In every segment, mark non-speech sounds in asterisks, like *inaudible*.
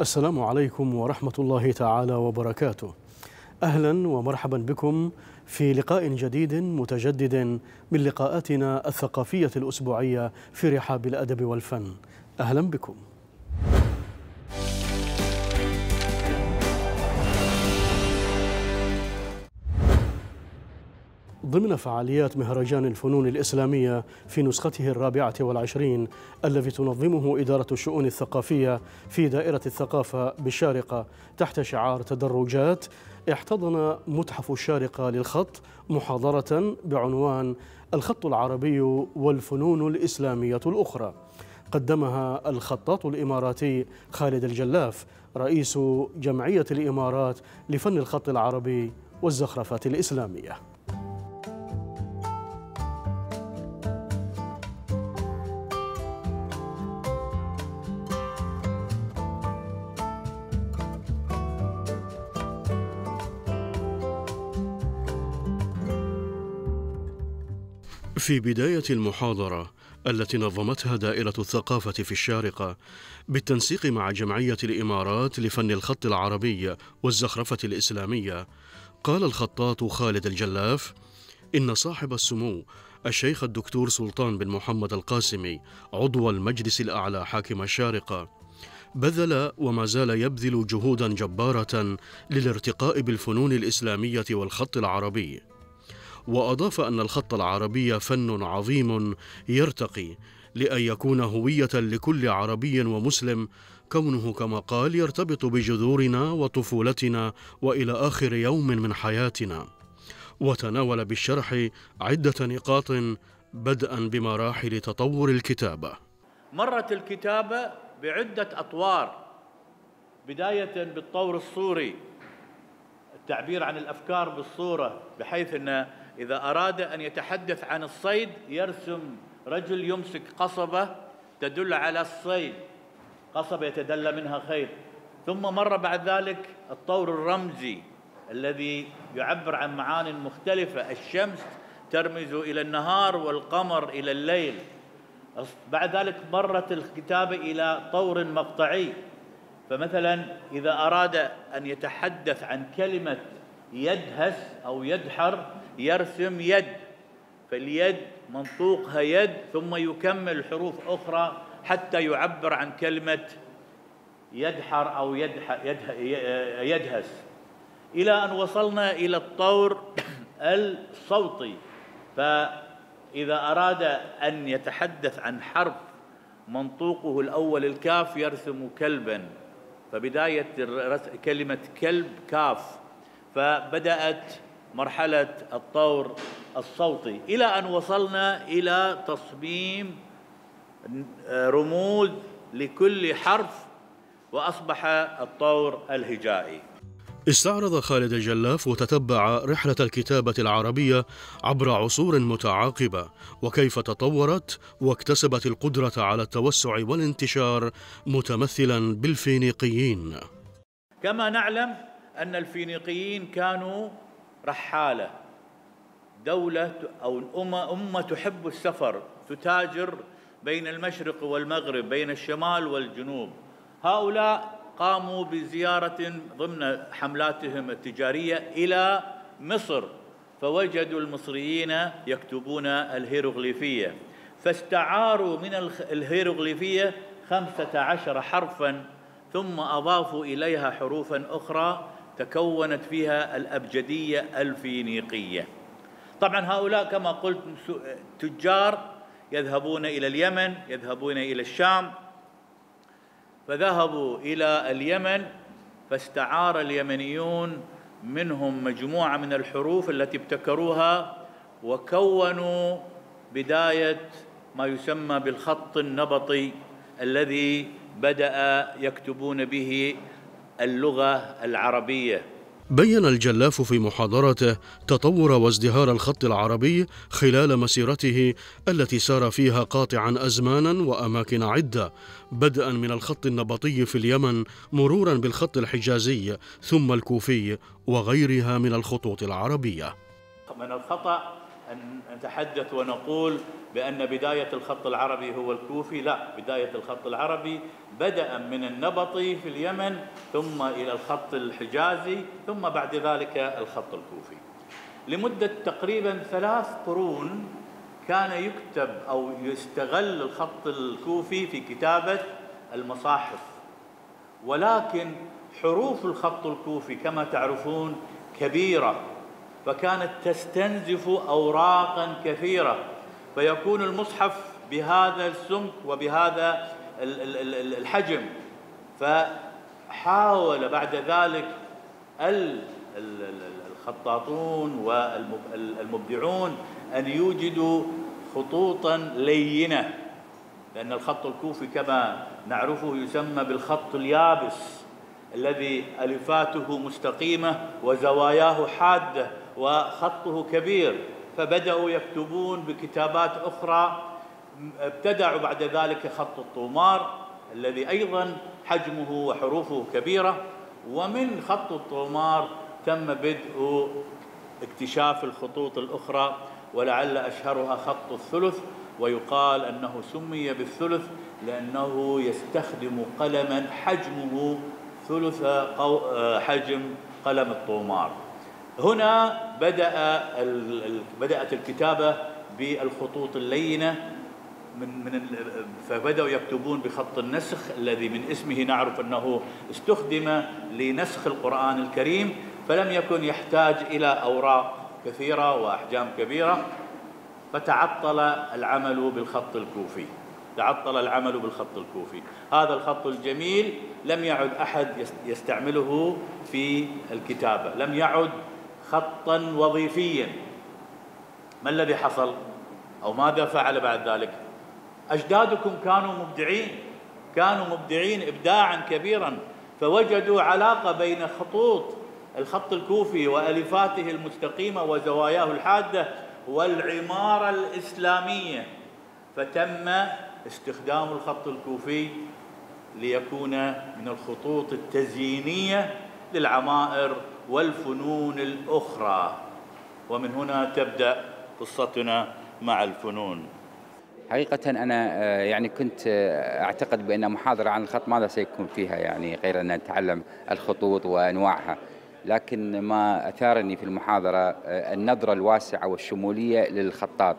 السلام عليكم ورحمة الله تعالى وبركاته أهلا ومرحبا بكم في لقاء جديد متجدد من لقاءاتنا الثقافية الأسبوعية في رحاب الأدب والفن أهلا بكم ضمن فعاليات مهرجان الفنون الإسلامية في نسخته الرابعة والعشرين الذي تنظمه إدارة الشؤون الثقافية في دائرة الثقافة بالشارقة تحت شعار تدرجات احتضن متحف الشارقة للخط محاضرة بعنوان الخط العربي والفنون الإسلامية الأخرى قدمها الخطاط الإماراتي خالد الجلاف رئيس جمعية الإمارات لفن الخط العربي والزخرفات الإسلامية في بداية المحاضرة التي نظمتها دائرة الثقافة في الشارقة بالتنسيق مع جمعية الإمارات لفن الخط العربي والزخرفة الإسلامية قال الخطاط خالد الجلاف إن صاحب السمو الشيخ الدكتور سلطان بن محمد القاسمي عضو المجلس الأعلى حاكم الشارقة بذل وما زال يبذل جهودا جبارة للارتقاء بالفنون الإسلامية والخط العربي وأضاف أن الخط العربي فن عظيم يرتقي لأن يكون هوية لكل عربي ومسلم كونه كما قال يرتبط بجذورنا وطفولتنا وإلى آخر يوم من حياتنا وتناول بالشرح عدة نقاط بدءا بمراحل تطور الكتابة مرت الكتابة بعدة أطوار بداية بالطور الصوري التعبير عن الأفكار بالصورة بحيث أن إذا أراد أن يتحدث عن الصيد يرسم رجل يمسك قصبة تدل على الصيد قصبة يتدلى منها خير ثم مر بعد ذلك الطور الرمزي الذي يعبر عن معان مختلفة الشمس ترمز إلى النهار والقمر إلى الليل بعد ذلك مرت الكتابة إلى طور مقطعي فمثلا إذا أراد أن يتحدث عن كلمة يدهس أو يدحر يرسم يد فاليد منطوقها يد ثم يكمل حروف أخرى حتى يعبر عن كلمة يدحر أو يدهس إلى أن وصلنا إلى الطور *clears throat* الصوتي فإذا أراد أن يتحدث عن حرف منطوقه الأول الكاف يرسم كلبا فبداية كلمة كلب كاف فبدأت مرحلة الطور الصوتي إلى أن وصلنا إلى تصميم آه، رموز لكل حرف وأصبح الطور الهجائي استعرض خالد الجلاف وتتبع رحلة الكتابة العربية عبر عصور متعاقبة وكيف تطورت واكتسبت القدرة على التوسع والانتشار متمثلا بالفينيقيين كما نعلم أن الفينيقيين كانوا رحالة دولة أو أمة, أمة تحب السفر تتاجر بين المشرق والمغرب بين الشمال والجنوب هؤلاء قاموا بزيارة ضمن حملاتهم التجارية إلى مصر فوجدوا المصريين يكتبون الهيروغليفية فاستعاروا من الهيروغليفية خمسة عشر حرفاً ثم أضافوا إليها حروفاً أخرى تكونت فيها الأبجدية الفينيقية طبعا هؤلاء كما قلت تجار يذهبون إلى اليمن يذهبون إلى الشام فذهبوا إلى اليمن فاستعار اليمنيون منهم مجموعة من الحروف التي ابتكروها وكونوا بداية ما يسمى بالخط النبطي الذي بدأ يكتبون به اللغة العربية بين الجلاف في محاضرته تطور وازدهار الخط العربي خلال مسيرته التي سار فيها قاطعا ازمانا واماكن عده بدءا من الخط النبطي في اليمن مرورا بالخط الحجازي ثم الكوفي وغيرها من الخطوط العربيه من الخطا أن نتحدث ونقول بأن بداية الخط العربي هو الكوفي لا بداية الخط العربي بدأ من النبطي في اليمن ثم إلى الخط الحجازي ثم بعد ذلك الخط الكوفي لمدة تقريبا ثلاث قرون كان يكتب أو يستغل الخط الكوفي في كتابة المصاحف ولكن حروف الخط الكوفي كما تعرفون كبيرة فكانت تستنزف أوراقا كثيرة فيكون المصحف بهذا السمك وبهذا الحجم فحاول بعد ذلك الخطاطون والمبدعون أن يوجدوا خطوطا لينة لأن الخط الكوفي كما نعرفه يسمى بالخط اليابس الذي ألفاته مستقيمة وزواياه حادة وخطه كبير فبدأوا يكتبون بكتابات أخرى ابتدعوا بعد ذلك خط الطومار الذي أيضا حجمه وحروفه كبيرة ومن خط الطومار تم بدء اكتشاف الخطوط الأخرى ولعل أشهرها خط الثلث ويقال أنه سمي بالثلث لأنه يستخدم قلما حجمه ثلث حجم قلم الطومار هنا بدأ بدأت الكتابة بالخطوط اللينة من من فبدأوا يكتبون بخط النسخ الذي من اسمه نعرف أنه استخدم لنسخ القرآن الكريم فلم يكن يحتاج إلى أوراق كثيرة وأحجام كبيرة فتعطل العمل بالخط الكوفي تعطل العمل بالخط الكوفي هذا الخط الجميل لم يعد أحد يستعمله في الكتابة لم يعد خطا وظيفيا ما الذي حصل أو ماذا فعل بعد ذلك أجدادكم كانوا مبدعين كانوا مبدعين إبداعا كبيرا فوجدوا علاقة بين خطوط الخط الكوفي وألفاته المستقيمة وزواياه الحادة والعمارة الإسلامية فتم استخدام الخط الكوفي ليكون من الخطوط التزيينية للعمائر والفنون الأخرى ومن هنا تبدأ قصتنا مع الفنون حقيقة أنا آه، يعني كنت آه، أعتقد بأن محاضرة عن الخط ماذا سيكون فيها يعني غير أن نتعلم الخطوط وأنواعها لكن ما أثارني في المحاضرة آه، النظرة الواسعة والشمولية للخطاط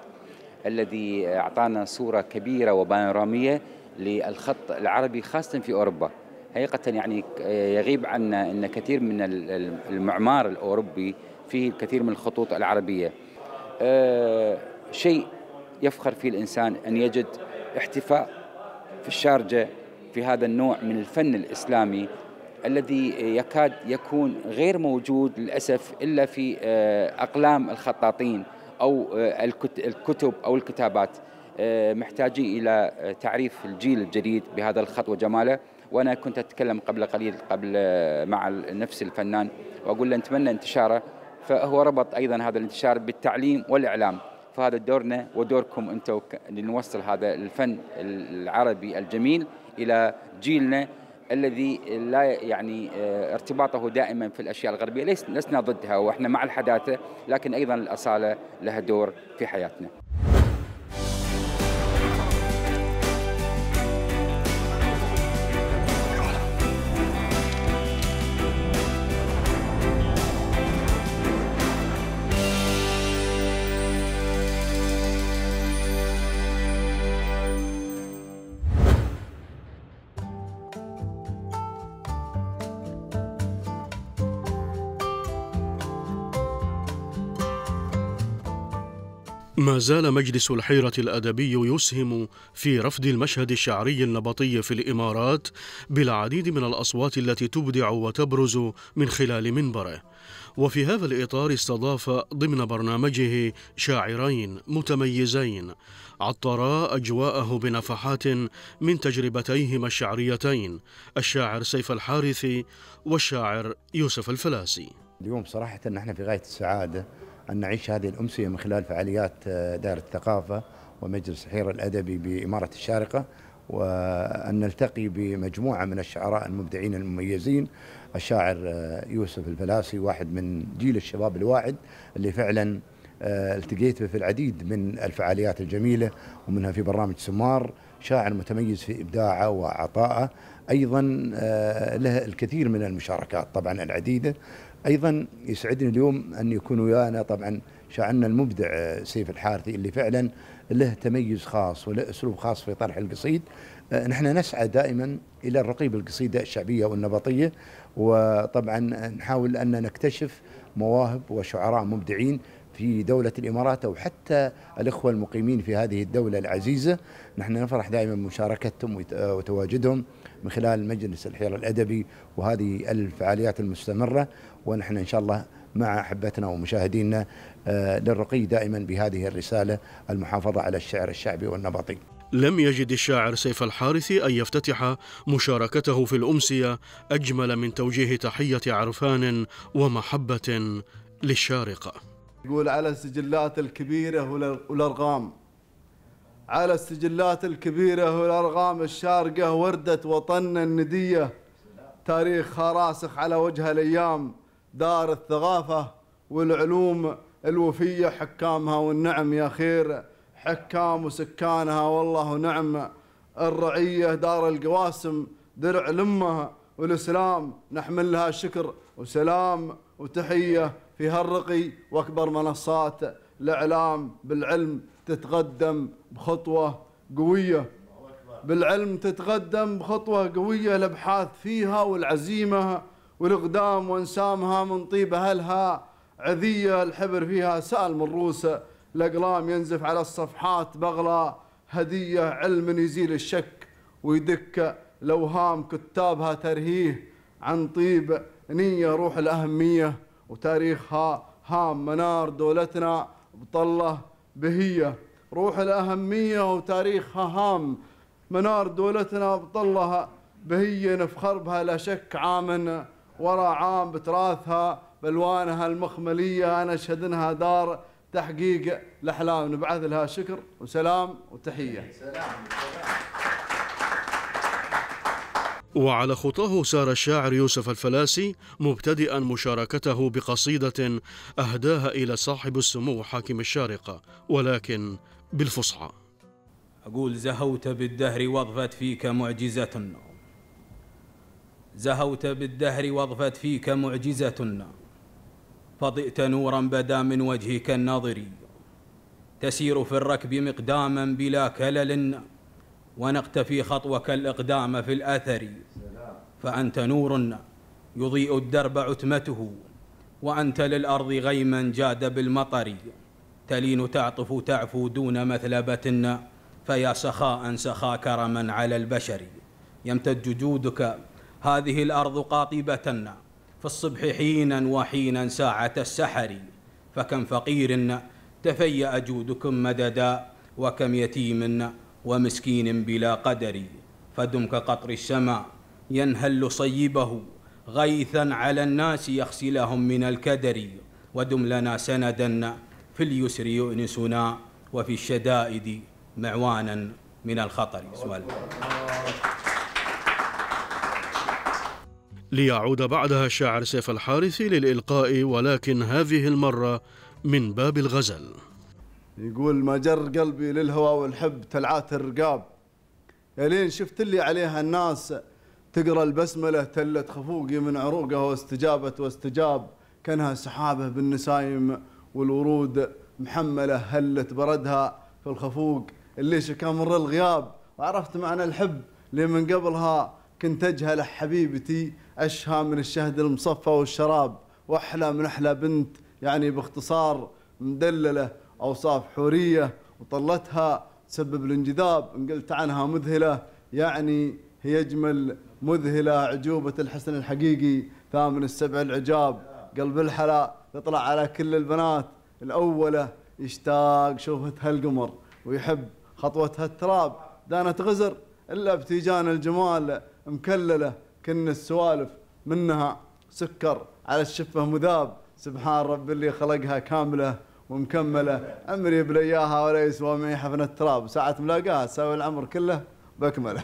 الذي أعطانا صورة كبيرة وبانورامية للخط العربي خاصة في أوروبا حقيقة يعني آه، يغيب عنا أن كثير من المعمار الأوروبي فيه الكثير من الخطوط العربية آه، شيء يفخر فيه الإنسان أن يجد احتفاء في الشارجة في هذا النوع من الفن الإسلامي الذي يكاد يكون غير موجود للأسف إلا في آه، أقلام الخطاطين أو الكتب أو الكتابات محتاجين إلى تعريف الجيل الجديد بهذا الخط وجماله وانا كنت اتكلم قبل قليل قبل مع نفس الفنان واقول له نتمنى انتشاره فهو ربط ايضا هذا الانتشار بالتعليم والاعلام فهذا دورنا ودوركم انتم لنوصل هذا الفن العربي الجميل الى جيلنا الذي لا يعني آه، ارتباطه دائما في الاشياء الغربيه ليس لسنا ضدها واحنا مع الحداثه لكن ايضا الاصاله لها دور في حياتنا ما زال مجلس الحيرة الأدبي يسهم في رفض المشهد الشعري النبطي في الإمارات بالعديد من الأصوات التي تبدع وتبرز من خلال منبره وفي هذا الإطار استضاف ضمن برنامجه شاعرين متميزين عطرا أجواءه بنفحات من تجربتيهما الشعريتين الشاعر سيف الحارثي والشاعر يوسف الفلاسي اليوم صراحة نحن في غاية السعادة أن نعيش هذه الأمسية من خلال فعاليات آه، دار الثقافة ومجلس الحيرة الأدبي بإمارة الشارقة وأن نلتقي بمجموعة من الشعراء المبدعين المميزين الشاعر آه، يوسف الفلاسي واحد من جيل الشباب الواعد اللي فعلا آه، التقيت في العديد من الفعاليات الجميلة ومنها في برنامج سمار شاعر متميز في إبداعه وعطائه أيضا له الكثير من المشاركات طبعا العديدة ايضا يسعدني اليوم ان يكون ويانا طبعا شاعرنا المبدع سيف الحارثي اللي فعلا له تميز خاص وله اسلوب خاص في طرح القصيد آه، نحن نسعى دائما الى الرقي بالقصيده الشعبيه والنبطيه وطبعا نحاول ان نكتشف مواهب وشعراء مبدعين في دولة الإمارات أو حتى الإخوة المقيمين في هذه الدولة العزيزة نحن نفرح دائما بمشاركتهم آه، وتواجدهم من خلال مجلس الحيرة الأدبي وهذه الفعاليات المستمرة ونحن إن شاء الله مع أحبتنا ومشاهدينا آه، للرقي دائما بهذه الرسالة المحافظة على الشعر الشعبي والنبطي لم يجد الشاعر سيف الحارثي أن يفتتح مشاركته في الأمسية أجمل من توجيه تحية عرفان ومحبة للشارقة يقول على السجلات الكبيرة والأرقام على السجلات الكبيرة والأرقام الشارقة وردة وطن الندية تاريخ راسخ على وجه الأيام دار الثقافة والعلوم الوفية حكامها والنعم يا خير حكام وسكانها والله نعم الرعية دار القواسم درع لمها والإسلام نحمل لها شكر وسلام وتحية في هالرقي وأكبر منصات الإعلام بالعلم تتقدم بخطوة قوية بالعلم تتقدم بخطوة قوية الأبحاث فيها والعزيمة والاقدام وانسامها من طيب اهلها عذيه الحبر فيها سال من روسه الاقلام ينزف على الصفحات بغلى هديه علم يزيل الشك ويدك الاوهام كتابها ترهيه عن طيب نيه روح الاهميه وتاريخها هام منار دولتنا بطله بهيه روح الاهميه وتاريخها هام منار دولتنا بطلها بهي نفخر بها لا شك عامنا ورا عام بتراثها بالوانها المخمليه انا اشهد انها دار تحقيق الاحلام نبعث لها شكر وسلام وتحيه. سلام. وعلى خطاه سار الشاعر يوسف الفلاسي مبتدئا مشاركته بقصيدة أهداها إلى صاحب السمو حاكم الشارقة ولكن بالفصحى أقول زهوت بالدهر وضفت فيك معجزة النور زهوت بالدهر واضفت فيك معجزة فضئت نورا بدا من وجهك الناظر تسير في الركب مقداما بلا كلل ونقتفي خطوك الإقدام في الأثر فأنت نور يضيء الدرب عتمته وأنت للأرض غيما جاد بالمطر تلين تعطف تعفو دون مثلبة فيا سخاء سخا كرما على البشر يمتد جودك هذه الأرض قاطبة في الصبح حينا وحينا ساعة السحر فكم فقير تفيأ جودكم مددا وكم يتيم ومسكين بلا قدر فدم كقطر السماء ينهل صيبه غيثا على الناس يغسلهم من الكدر ودم لنا سندا في اليسر يؤنسنا وفي الشدائد معوانا من الخطر سؤال ليعود بعدها الشاعر سيف الحارثي للإلقاء ولكن هذه المرة من باب الغزل يقول ما جر قلبي للهوى والحب تلعات الرقاب الين شفت اللي عليها الناس تقرا البسمله تلت خفوقي من عروقه واستجابت واستجاب كانها سحابه بالنسايم والورود محمله هلت بردها في الخفوق اللي شكا مر الغياب وعرفت معنى الحب اللي من قبلها كنت اجهله حبيبتي أشهى من الشهد المصفى والشراب وأحلى من أحلى بنت يعني باختصار مدللة أوصاف حورية وطلتها تسبب الانجذاب إن قلت عنها مذهلة يعني هي أجمل مذهلة عجوبة الحسن الحقيقي ثامن السبع العجاب قلب الحلا يطلع على كل البنات الأولة يشتاق شوفتها القمر ويحب خطوتها التراب دانت غزر إلا بتيجان الجمال مكللة كنا السوالف منها سكر على الشفه مذاب سبحان رب اللي خلقها كامله ومكمله امري بلياها اياها ولا يسوى معي حفنه تراب ساعه ملاقاها تساوي العمر كله بكمله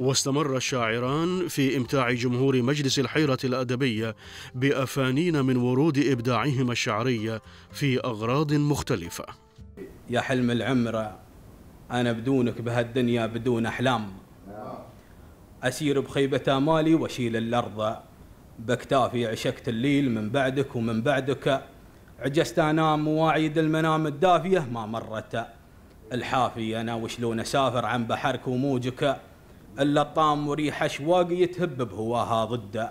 واستمر الشاعران في امتاع جمهور مجلس الحيره الادبيه بافانين من ورود ابداعهما الشعريه في اغراض مختلفه يا حلم العمره أنا بدونك بهالدنيا بدون أحلام أسير بخيبة آمالي وأشيل الأرض بكتافي عشقت الليل من بعدك ومن بعدك عجزت أنام مواعيد المنام الدافية ما مرت الحافي أنا وشلون أسافر عن بحرك وموجك إلا الطام وريح أشواقي يتهب بهواها ضد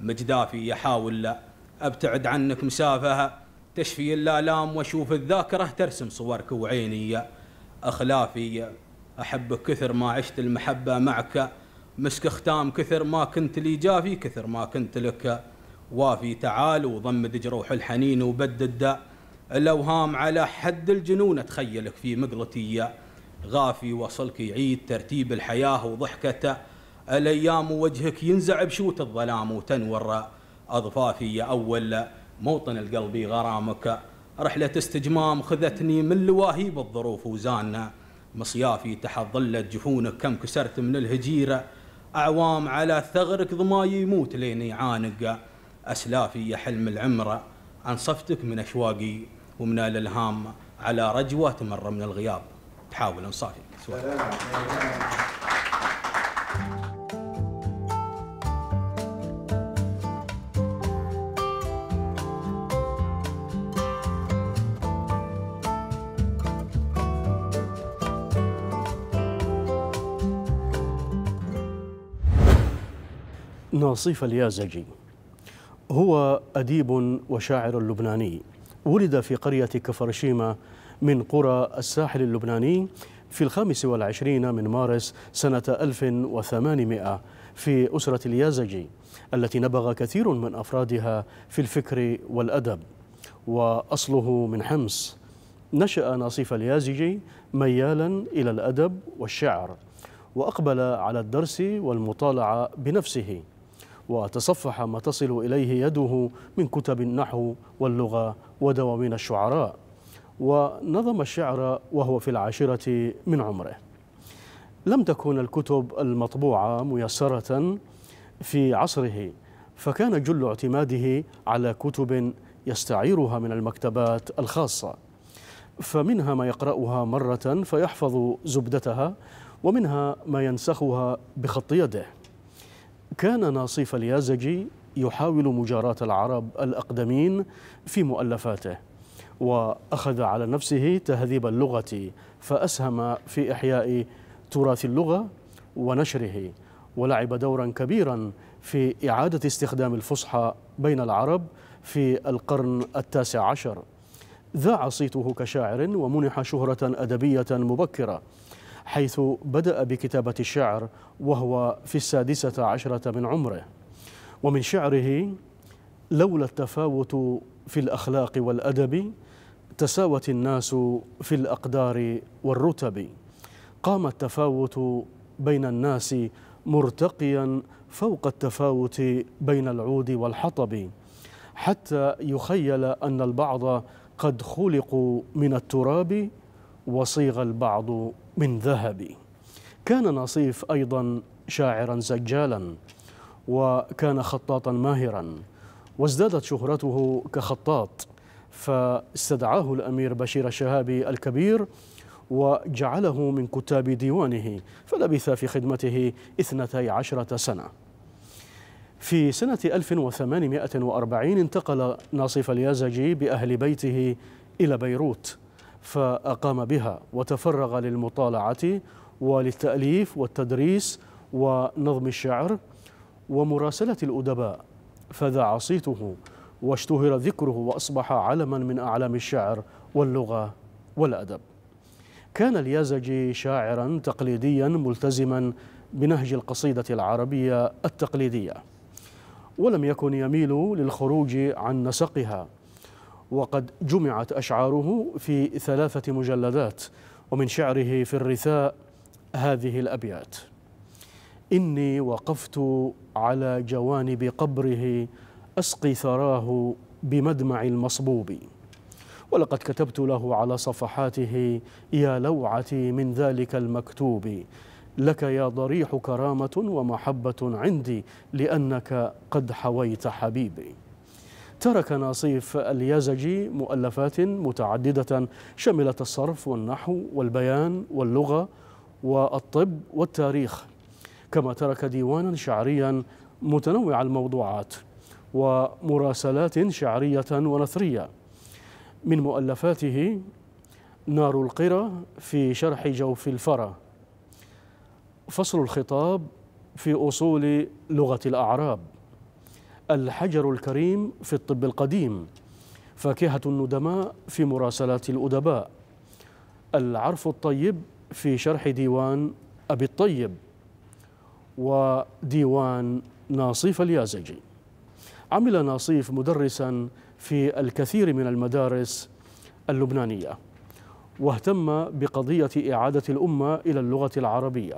مجدافي يحاول أبتعد عنك مسافة تشفي الآلام وأشوف الذاكرة ترسم صورك وعيني أخلافي أحبك كثر ما عشت المحبة معك مسك ختام كثر ما كنت لي جافي كثر ما كنت لك وافي تعال وضمد جروح الحنين وبدد الأوهام على حد الجنون أتخيلك في مقلتي غافي وصلك يعيد ترتيب الحياة وضحكته الأيام ووجهك ينزع بشوت الظلام وتنور أضفافي أول موطن القلب غرامك رحلة استجمام خذتني من لواهيب الظروف وزاننا مصيافي تحت ظلة جفونك كم كسرت من الهجيرة أعوام على ثغرك ضماي يموت لين يعانق أسلافي يا حلم العمرة عن صفتك من أشواقي ومن الألهام على رجوة تمر من الغياب تحاول انصافي ناصيف اليازجي هو أديب وشاعر لبناني ولد في قرية كفرشيمة من قرى الساحل اللبناني في الخامس والعشرين من مارس سنة 1800 في أسرة اليازجي التي نبغ كثير من أفرادها في الفكر والأدب وأصله من حمص نشأ ناصيف اليازجي ميالا إلى الأدب والشعر وأقبل على الدرس والمطالعة بنفسه وتصفح ما تصل إليه يده من كتب النحو واللغة ودواوين الشعراء ونظم الشعر وهو في العاشرة من عمره لم تكن الكتب المطبوعة ميسرة في عصره فكان جل اعتماده على كتب يستعيرها من المكتبات الخاصة فمنها ما يقرأها مرة فيحفظ زبدتها ومنها ما ينسخها بخط يده كان ناصيف اليازجي يحاول مجاراة العرب الأقدمين في مؤلفاته وأخذ على نفسه تهذيب اللغة فأسهم في إحياء تراث اللغة ونشره ولعب دورا كبيرا في إعادة استخدام الفصحى بين العرب في القرن التاسع عشر ذاع صيته كشاعر ومنح شهرة أدبية مبكرة حيث بدأ بكتابة الشعر وهو في السادسة عشرة من عمره ومن شعره لولا التفاوت في الأخلاق والأدب تساوت الناس في الأقدار والرتب قام التفاوت بين الناس مرتقيا فوق التفاوت بين العود والحطب حتى يخيل أن البعض قد خلقوا من التراب وصيغ البعض من ذهب كان نصيف أيضا شاعرا زجالا وكان خطاطا ماهرا وازدادت شهرته كخطاط فاستدعاه الأمير بشير الشهابي الكبير وجعله من كتاب ديوانه فلبث في خدمته اثنتي عشرة سنة في سنة 1840 انتقل ناصف اليازجي بأهل بيته إلى بيروت فأقام بها وتفرغ للمطالعة وللتأليف والتدريس ونظم الشعر ومراسلة الأدباء فذاع صيته واشتهر ذكره وأصبح علما من أعلام الشعر واللغة والأدب كان اليازجي شاعرا تقليديا ملتزما بنهج القصيدة العربية التقليدية ولم يكن يميل للخروج عن نسقها وقد جمعت أشعاره في ثلاثة مجلدات ومن شعره في الرثاء هذه الأبيات إني وقفت على جوانب قبره أسقي ثراه بمدمع المصبوب ولقد كتبت له على صفحاته يا لوعتي من ذلك المكتوب لك يا ضريح كرامة ومحبة عندي لأنك قد حويت حبيبي ترك ناصيف اليازجي مؤلفات متعددة شملت الصرف والنحو والبيان واللغة والطب والتاريخ كما ترك ديوانا شعريا متنوع الموضوعات ومراسلات شعرية ونثرية من مؤلفاته نار القرى في شرح جوف الفرى فصل الخطاب في أصول لغة الأعراب الحجر الكريم في الطب القديم فاكهة الندماء في مراسلات الأدباء العرف الطيب في شرح ديوان أبي الطيب وديوان ناصيف اليازجي عمل ناصيف مدرسا في الكثير من المدارس اللبنانية واهتم بقضية إعادة الأمة إلى اللغة العربية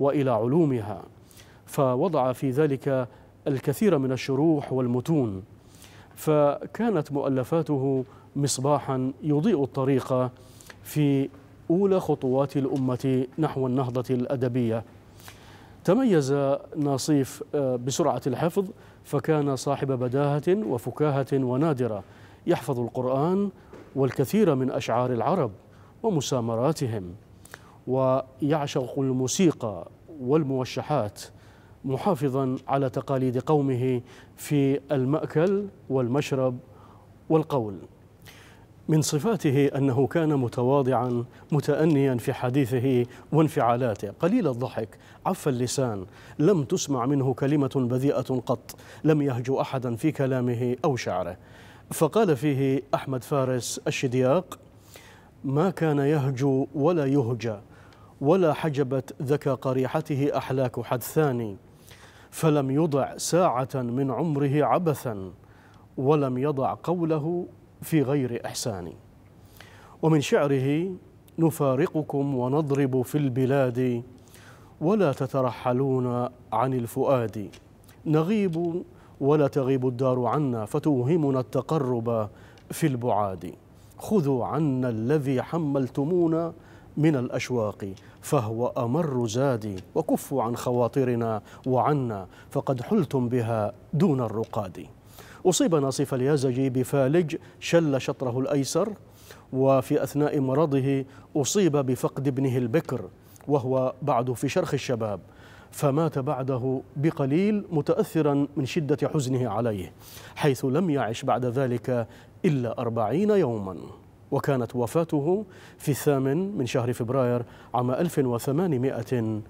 وإلى علومها فوضع في ذلك الكثير من الشروح والمتون فكانت مؤلفاته مصباحا يضيء الطريق في أولى خطوات الأمة نحو النهضة الأدبية تميز ناصيف آه، بسرعة الحفظ فكان صاحب بداهة وفكاهة ونادرة يحفظ القرآن والكثير من أشعار العرب ومسامراتهم ويعشق الموسيقى والموشحات محافظا على تقاليد قومه في المأكل والمشرب والقول من صفاته أنه كان متواضعا متأنيا في حديثه وانفعالاته قليل الضحك عف اللسان لم تسمع منه كلمة بذيئة قط لم يهجو أحدا في كلامه أو شعره فقال فيه أحمد فارس الشدياق ما كان يهجو ولا يهجى ولا حجبت ذكى قريحته أحلاك حدثاني فلم يضع ساعة من عمره عبثا ولم يضع قوله في غير إحسان ومن شعره نفارقكم ونضرب في البلاد ولا تترحلون عن الفؤاد نغيب ولا تغيب الدار عنا فتوهمنا التقرب في البعاد خذوا عنا الذي حملتمونا من الأشواق فهو أمر زادي وكفوا عن خواطرنا وعنا فقد حلتم بها دون الرقاد أصيب ناصف اليازجي بفالج شل شطره الأيسر وفي أثناء مرضه أصيب بفقد ابنه البكر وهو بعده في شرخ الشباب فمات بعده بقليل متأثرا من شدة حزنه عليه حيث لم يعش بعد ذلك إلا أربعين يوماً وكانت وفاته في الثامن من شهر فبراير عام 1871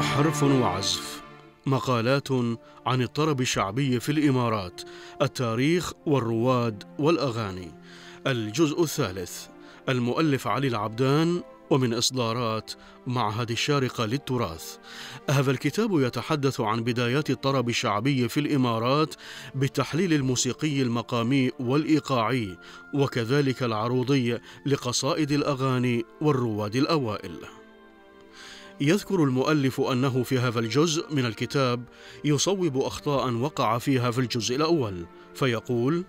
حرف وعزف مقالات عن الطرب الشعبي في الامارات التاريخ والرواد والاغاني الجزء الثالث المؤلف علي العبدان ومن إصدارات معهد الشارقة للتراث. هذا الكتاب يتحدث عن بدايات الطرب الشعبي في الإمارات بالتحليل الموسيقي المقامي والإيقاعي وكذلك العروضي لقصائد الأغاني والرواد الأوائل. يذكر المؤلف أنه في هذا الجزء من الكتاب يصوب أخطاء وقع فيها في الجزء الأول فيقول: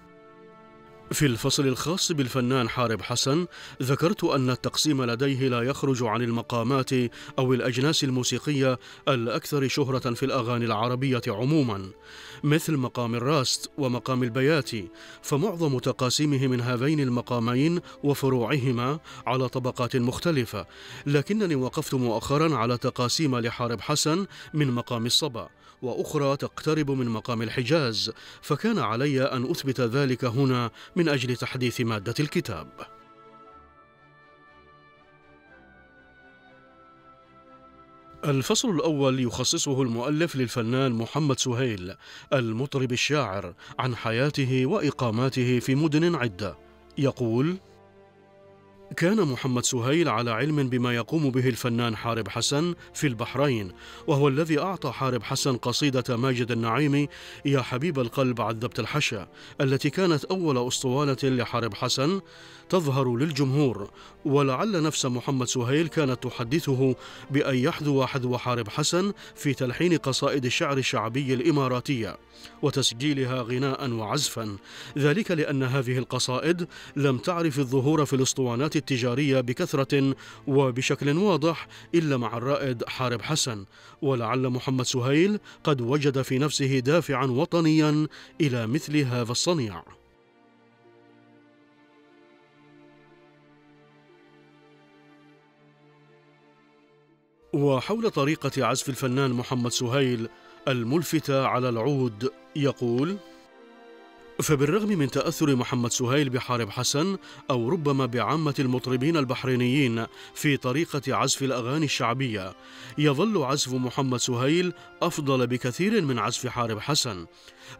في الفصل الخاص بالفنان حارب حسن ذكرت أن التقسيم لديه لا يخرج عن المقامات أو الأجناس الموسيقية الأكثر شهرة في الأغاني العربية عموما مثل مقام الراست ومقام البياتي فمعظم تقاسيمه من هذين المقامين وفروعهما على طبقات مختلفة لكنني وقفت مؤخرا على تقاسيم لحارب حسن من مقام الصبا وأخرى تقترب من مقام الحجاز فكان علي أن أثبت ذلك هنا من أجل تحديث مادة الكتاب الفصل الأول يخصصه المؤلف للفنان محمد سهيل المطرب الشاعر عن حياته وإقاماته في مدن عدة يقول كان محمد سهيل على علم بما يقوم به الفنان حارب حسن في البحرين وهو الذي أعطى حارب حسن قصيدة ماجد النعيمي يا حبيب القلب عذبت الحشا التي كانت أول أسطوانة لحارب حسن تظهر للجمهور ولعل نفس محمد سهيل كانت تحدثه بأن يحذو حذو حارب حسن في تلحين قصائد الشعر الشعبي الإماراتية وتسجيلها غناء وعزفا ذلك لأن هذه القصائد لم تعرف الظهور في الأسطوانات التجارية بكثرة وبشكل واضح إلا مع الرائد حارب حسن ولعل محمد سهيل قد وجد في نفسه دافعا وطنيا إلى مثل هذا الصنيع وحول طريقة عزف الفنان محمد سهيل الملفتة على العود يقول: فبالرغم من تأثر محمد سهيل بحارب حسن أو ربما بعامة المطربين البحرينيين في طريقة عزف الأغاني الشعبية يظل عزف محمد سهيل أفضل بكثير من عزف حارب حسن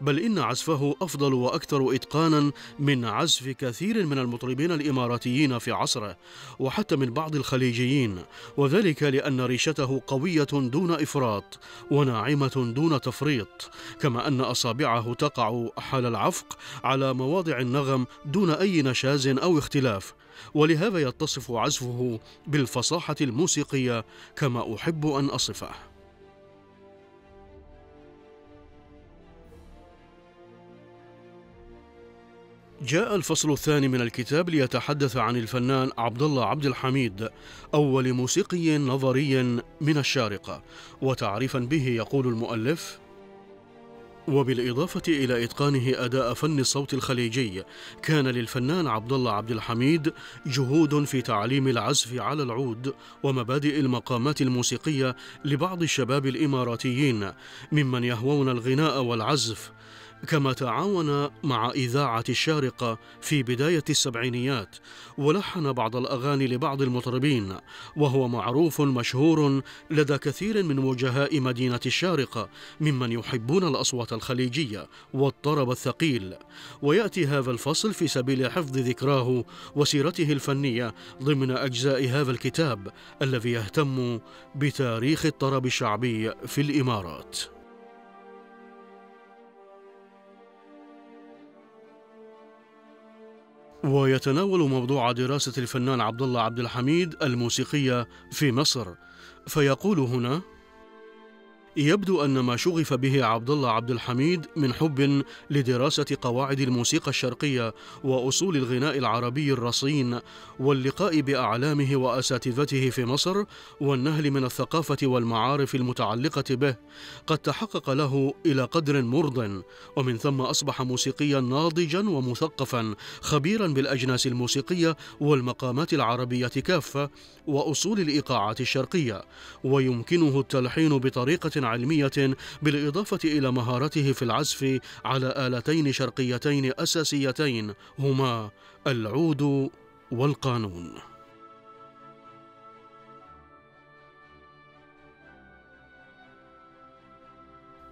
بل إن عزفه أفضل وأكثر إتقانا من عزف كثير من المطربين الإماراتيين في عصره وحتى من بعض الخليجيين وذلك لأن ريشته قوية دون إفراط وناعمة دون تفريط كما أن أصابعه تقع حال العفق على مواضع النغم دون أي نشاز أو اختلاف ولهذا يتصف عزفه بالفصاحة الموسيقية كما أحب أن أصفه جاء الفصل الثاني من الكتاب ليتحدث عن الفنان عبد الله عبد الحميد أول موسيقي نظري من الشارقة وتعريفا به يقول المؤلف وبالإضافة إلى إتقانه أداء فن الصوت الخليجي كان للفنان عبد الله عبد الحميد جهود في تعليم العزف على العود ومبادئ المقامات الموسيقية لبعض الشباب الإماراتيين ممن يهوون الغناء والعزف كما تعاون مع إذاعة الشارقة في بداية السبعينيات ولحن بعض الأغاني لبعض المطربين وهو معروف مشهور لدى كثير من وجهاء مدينة الشارقة ممن يحبون الأصوات الخليجية والطرب الثقيل ويأتي هذا الفصل في سبيل حفظ ذكراه وسيرته الفنية ضمن أجزاء هذا الكتاب الذي يهتم بتاريخ الطرب الشعبي في الإمارات ويتناول موضوع دراسة الفنان عبد الله عبد الحميد الموسيقية في مصر فيقول هنا يبدو أن ما شغف به عبد الله عبد الحميد من حب لدراسة قواعد الموسيقى الشرقية وأصول الغناء العربي الرصين واللقاء بأعلامه وأساتذته في مصر والنهل من الثقافة والمعارف المتعلقة به قد تحقق له إلى قدر مرض ومن ثم أصبح موسيقيا ناضجا ومثقفا خبيرا بالأجناس الموسيقية والمقامات العربية كافة وأصول الإيقاعات الشرقية ويمكنه التلحين بطريقة علمية بالإضافة إلى مهارته في العزف على آلتين شرقيتين أساسيتين هما العود والقانون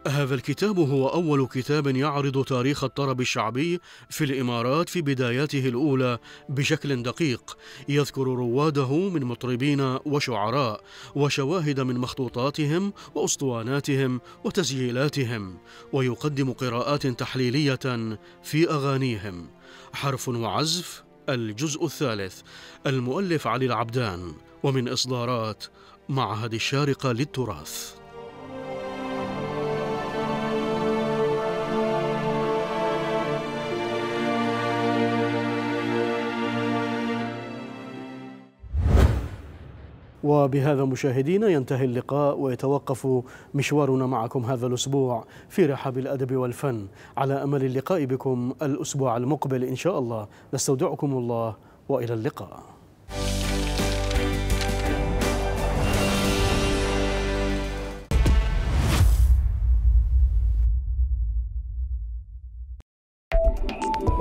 هذا الكتاب هو أول كتاب يعرض تاريخ الطرب الشعبي في الإمارات في بداياته الأولى بشكل دقيق، يذكر رواده من مطربين وشعراء، وشواهد من مخطوطاتهم وأسطواناتهم وتسجيلاتهم، ويقدم قراءات تحليلية في أغانيهم. حرف وعزف الجزء الثالث، المؤلف علي العبدان، ومن إصدارات معهد الشارقة للتراث. وبهذا مشاهدينا ينتهي اللقاء ويتوقف مشوارنا معكم هذا الأسبوع في رحاب الأدب والفن على أمل اللقاء بكم الأسبوع المقبل إن شاء الله نستودعكم الله وإلى اللقاء